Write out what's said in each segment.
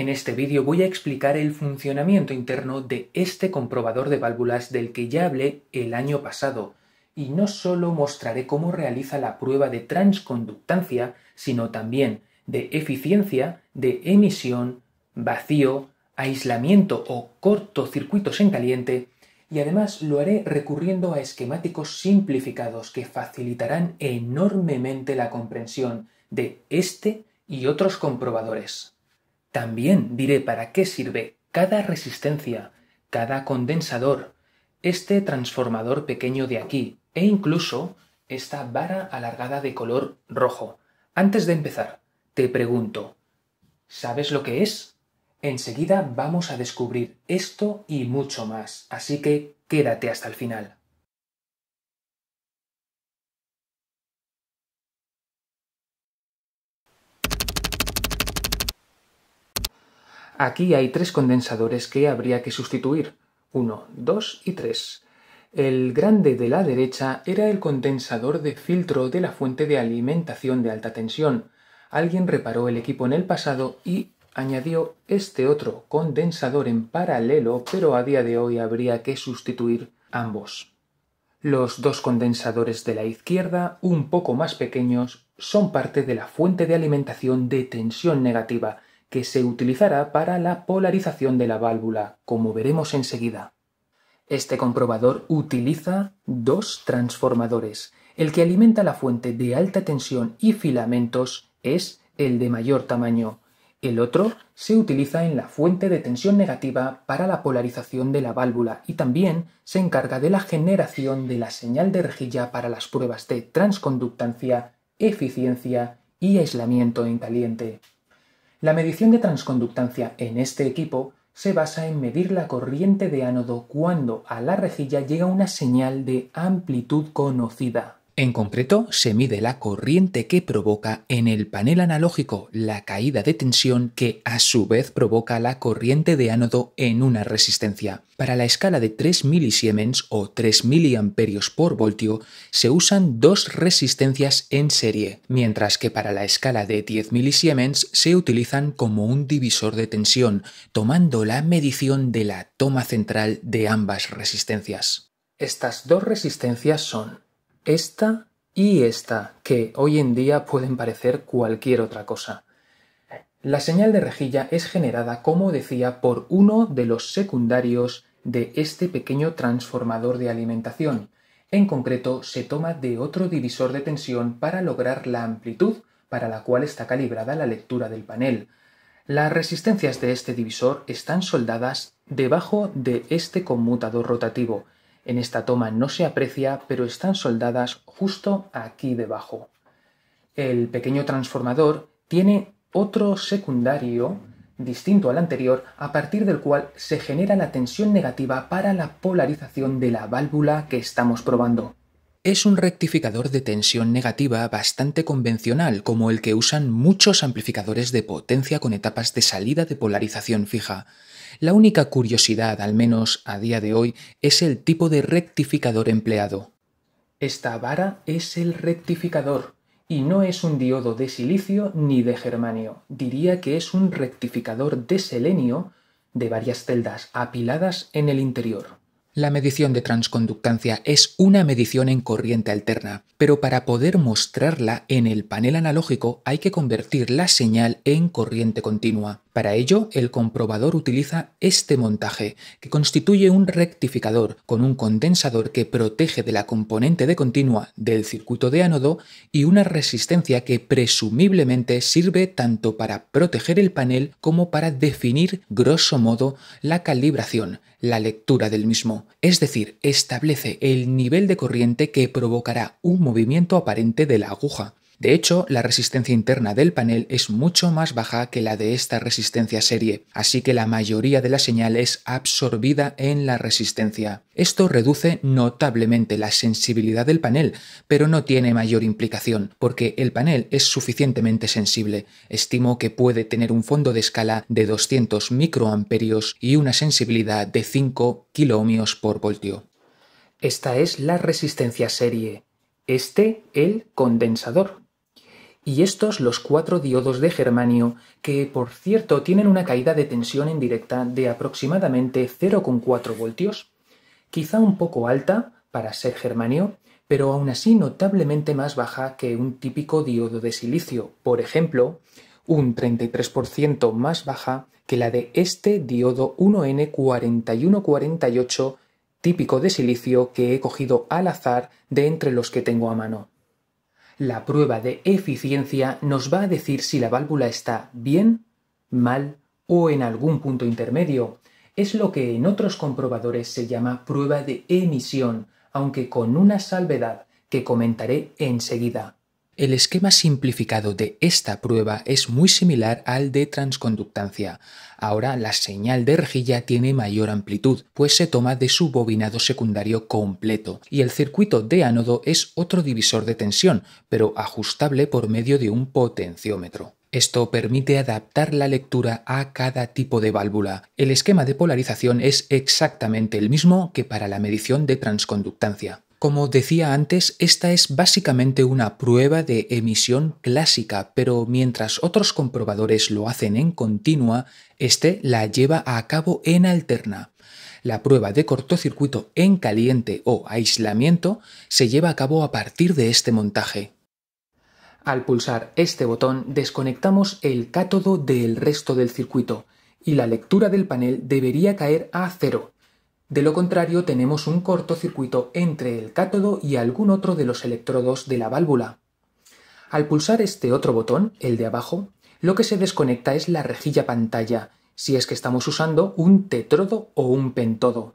En este vídeo voy a explicar el funcionamiento interno de este comprobador de válvulas del que ya hablé el año pasado, y no solo mostraré cómo realiza la prueba de transconductancia, sino también de eficiencia, de emisión, vacío, aislamiento o cortocircuitos en caliente, y además lo haré recurriendo a esquemáticos simplificados que facilitarán enormemente la comprensión de este y otros comprobadores. También diré para qué sirve cada resistencia, cada condensador, este transformador pequeño de aquí e incluso esta vara alargada de color rojo. Antes de empezar, te pregunto, ¿sabes lo que es? Enseguida vamos a descubrir esto y mucho más, así que quédate hasta el final. Aquí hay tres condensadores que habría que sustituir, Uno, dos y tres. El grande de la derecha era el condensador de filtro de la fuente de alimentación de alta tensión. Alguien reparó el equipo en el pasado y añadió este otro condensador en paralelo, pero a día de hoy habría que sustituir ambos. Los dos condensadores de la izquierda, un poco más pequeños, son parte de la fuente de alimentación de tensión negativa, que se utilizará para la polarización de la válvula, como veremos enseguida. Este comprobador utiliza dos transformadores. El que alimenta la fuente de alta tensión y filamentos es el de mayor tamaño. El otro se utiliza en la fuente de tensión negativa para la polarización de la válvula y también se encarga de la generación de la señal de rejilla para las pruebas de transconductancia, eficiencia y aislamiento en caliente. La medición de transconductancia en este equipo se basa en medir la corriente de ánodo cuando a la rejilla llega una señal de amplitud conocida. En concreto, se mide la corriente que provoca en el panel analógico la caída de tensión que a su vez provoca la corriente de ánodo en una resistencia. Para la escala de 3 milisiemens o 3 miliamperios por voltio se usan dos resistencias en serie, mientras que para la escala de 10 milisiemens se utilizan como un divisor de tensión, tomando la medición de la toma central de ambas resistencias. Estas dos resistencias son esta y esta, que hoy en día pueden parecer cualquier otra cosa. La señal de rejilla es generada, como decía, por uno de los secundarios de este pequeño transformador de alimentación. En concreto, se toma de otro divisor de tensión para lograr la amplitud para la cual está calibrada la lectura del panel. Las resistencias de este divisor están soldadas debajo de este conmutador rotativo, en esta toma no se aprecia, pero están soldadas justo aquí debajo. El pequeño transformador tiene otro secundario distinto al anterior, a partir del cual se genera la tensión negativa para la polarización de la válvula que estamos probando. Es un rectificador de tensión negativa bastante convencional, como el que usan muchos amplificadores de potencia con etapas de salida de polarización fija. La única curiosidad, al menos a día de hoy, es el tipo de rectificador empleado. Esta vara es el rectificador y no es un diodo de silicio ni de germanio. Diría que es un rectificador de selenio de varias celdas apiladas en el interior. La medición de transconductancia es una medición en corriente alterna, pero para poder mostrarla en el panel analógico hay que convertir la señal en corriente continua. Para ello, el comprobador utiliza este montaje, que constituye un rectificador con un condensador que protege de la componente de continua del circuito de ánodo y una resistencia que presumiblemente sirve tanto para proteger el panel como para definir, grosso modo, la calibración, la lectura del mismo. Es decir, establece el nivel de corriente que provocará un movimiento aparente de la aguja. De hecho, la resistencia interna del panel es mucho más baja que la de esta resistencia serie, así que la mayoría de la señal es absorbida en la resistencia. Esto reduce notablemente la sensibilidad del panel, pero no tiene mayor implicación, porque el panel es suficientemente sensible. Estimo que puede tener un fondo de escala de 200 microamperios y una sensibilidad de 5 kiloohmios por voltio. Esta es la resistencia serie. Este, el condensador y estos los cuatro diodos de germanio, que por cierto tienen una caída de tensión directa de aproximadamente 0,4 voltios, quizá un poco alta para ser germanio, pero aún así notablemente más baja que un típico diodo de silicio, por ejemplo, un 33% más baja que la de este diodo 1N4148 típico de silicio que he cogido al azar de entre los que tengo a mano. La prueba de eficiencia nos va a decir si la válvula está bien, mal o en algún punto intermedio. Es lo que en otros comprobadores se llama prueba de emisión, aunque con una salvedad que comentaré enseguida. El esquema simplificado de esta prueba es muy similar al de transconductancia. Ahora la señal de rejilla tiene mayor amplitud, pues se toma de su bobinado secundario completo, y el circuito de ánodo es otro divisor de tensión, pero ajustable por medio de un potenciómetro. Esto permite adaptar la lectura a cada tipo de válvula. El esquema de polarización es exactamente el mismo que para la medición de transconductancia. Como decía antes, esta es básicamente una prueba de emisión clásica, pero mientras otros comprobadores lo hacen en continua, este la lleva a cabo en alterna. La prueba de cortocircuito en caliente o aislamiento se lleva a cabo a partir de este montaje. Al pulsar este botón desconectamos el cátodo del resto del circuito y la lectura del panel debería caer a cero, de lo contrario, tenemos un cortocircuito entre el cátodo y algún otro de los electrodos de la válvula. Al pulsar este otro botón, el de abajo, lo que se desconecta es la rejilla pantalla, si es que estamos usando un tetrodo o un pentodo.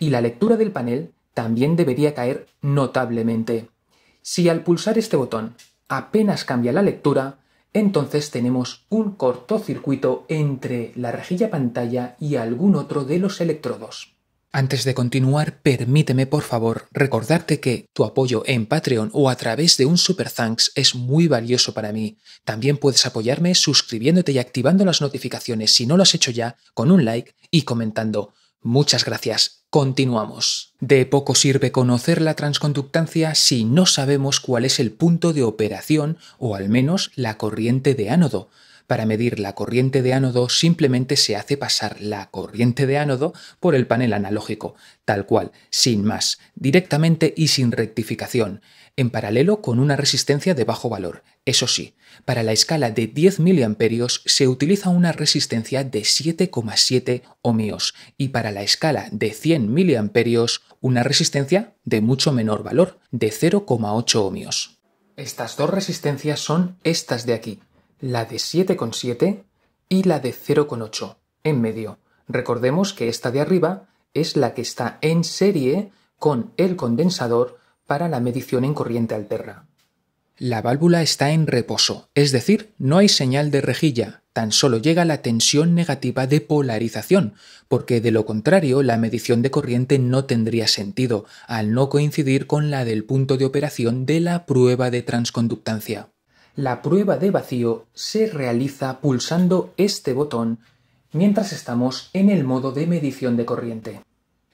Y la lectura del panel también debería caer notablemente. Si al pulsar este botón apenas cambia la lectura, entonces tenemos un cortocircuito entre la rejilla pantalla y algún otro de los electrodos. Antes de continuar, permíteme por favor recordarte que tu apoyo en Patreon o a través de un Super Thanks es muy valioso para mí. También puedes apoyarme suscribiéndote y activando las notificaciones si no lo has hecho ya con un like y comentando. Muchas gracias. Continuamos. De poco sirve conocer la transconductancia si no sabemos cuál es el punto de operación o al menos la corriente de ánodo. Para medir la corriente de ánodo simplemente se hace pasar la corriente de ánodo por el panel analógico, tal cual, sin más, directamente y sin rectificación, en paralelo con una resistencia de bajo valor. Eso sí, para la escala de 10 mA se utiliza una resistencia de 7,7 ohmios y para la escala de 100 mA una resistencia de mucho menor valor, de 0,8 ohmios. Estas dos resistencias son estas de aquí, la de 7,7 y la de 0,8 en medio. Recordemos que esta de arriba es la que está en serie con el condensador para la medición en corriente alterna. La válvula está en reposo, es decir, no hay señal de rejilla, tan solo llega la tensión negativa de polarización, porque de lo contrario la medición de corriente no tendría sentido, al no coincidir con la del punto de operación de la prueba de transconductancia. La prueba de vacío se realiza pulsando este botón mientras estamos en el modo de medición de corriente.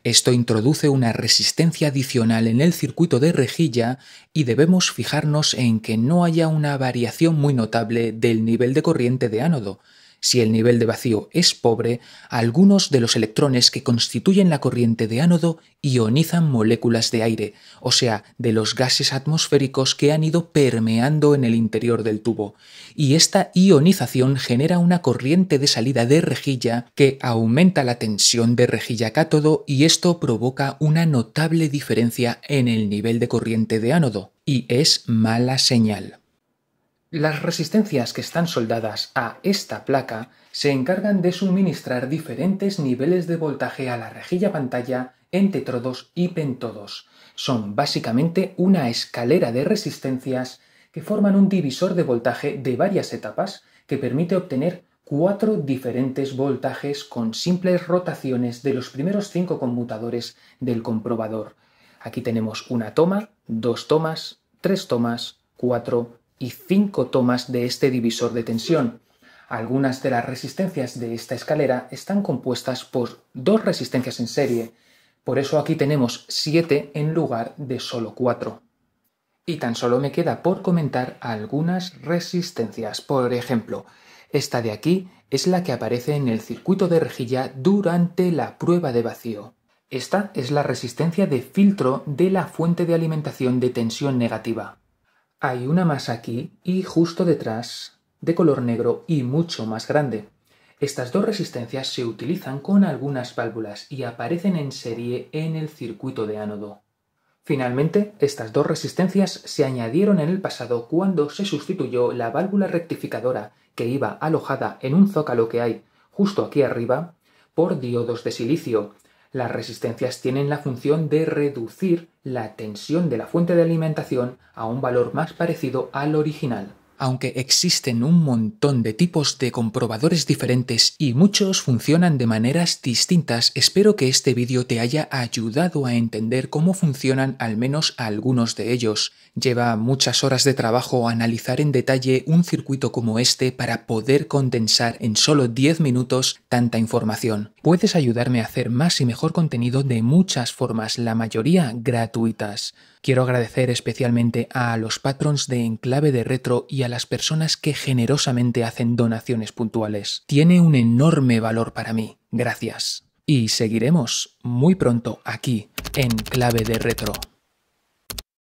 Esto introduce una resistencia adicional en el circuito de rejilla y debemos fijarnos en que no haya una variación muy notable del nivel de corriente de ánodo, si el nivel de vacío es pobre, algunos de los electrones que constituyen la corriente de ánodo ionizan moléculas de aire, o sea, de los gases atmosféricos que han ido permeando en el interior del tubo, y esta ionización genera una corriente de salida de rejilla que aumenta la tensión de rejilla cátodo y esto provoca una notable diferencia en el nivel de corriente de ánodo, y es mala señal. Las resistencias que están soldadas a esta placa se encargan de suministrar diferentes niveles de voltaje a la rejilla pantalla en tetrodos y pentodos. Son básicamente una escalera de resistencias que forman un divisor de voltaje de varias etapas que permite obtener cuatro diferentes voltajes con simples rotaciones de los primeros cinco conmutadores del comprobador. Aquí tenemos una toma, dos tomas, tres tomas, cuatro y cinco tomas de este divisor de tensión. Algunas de las resistencias de esta escalera están compuestas por dos resistencias en serie, por eso aquí tenemos 7 en lugar de solo 4. Y tan solo me queda por comentar algunas resistencias. Por ejemplo, esta de aquí es la que aparece en el circuito de rejilla durante la prueba de vacío. Esta es la resistencia de filtro de la fuente de alimentación de tensión negativa hay una más aquí y justo detrás, de color negro y mucho más grande. Estas dos resistencias se utilizan con algunas válvulas y aparecen en serie en el circuito de ánodo. Finalmente, estas dos resistencias se añadieron en el pasado cuando se sustituyó la válvula rectificadora que iba alojada en un zócalo que hay justo aquí arriba por diodos de silicio, las resistencias tienen la función de reducir la tensión de la fuente de alimentación a un valor más parecido al original aunque existen un montón de tipos de comprobadores diferentes y muchos funcionan de maneras distintas, espero que este vídeo te haya ayudado a entender cómo funcionan al menos algunos de ellos. Lleva muchas horas de trabajo analizar en detalle un circuito como este para poder condensar en solo 10 minutos tanta información. Puedes ayudarme a hacer más y mejor contenido de muchas formas, la mayoría gratuitas. Quiero agradecer especialmente a los patrons de Enclave de Retro y a las personas que generosamente hacen donaciones puntuales. Tiene un enorme valor para mí. Gracias. Y seguiremos muy pronto aquí, en Clave de Retro.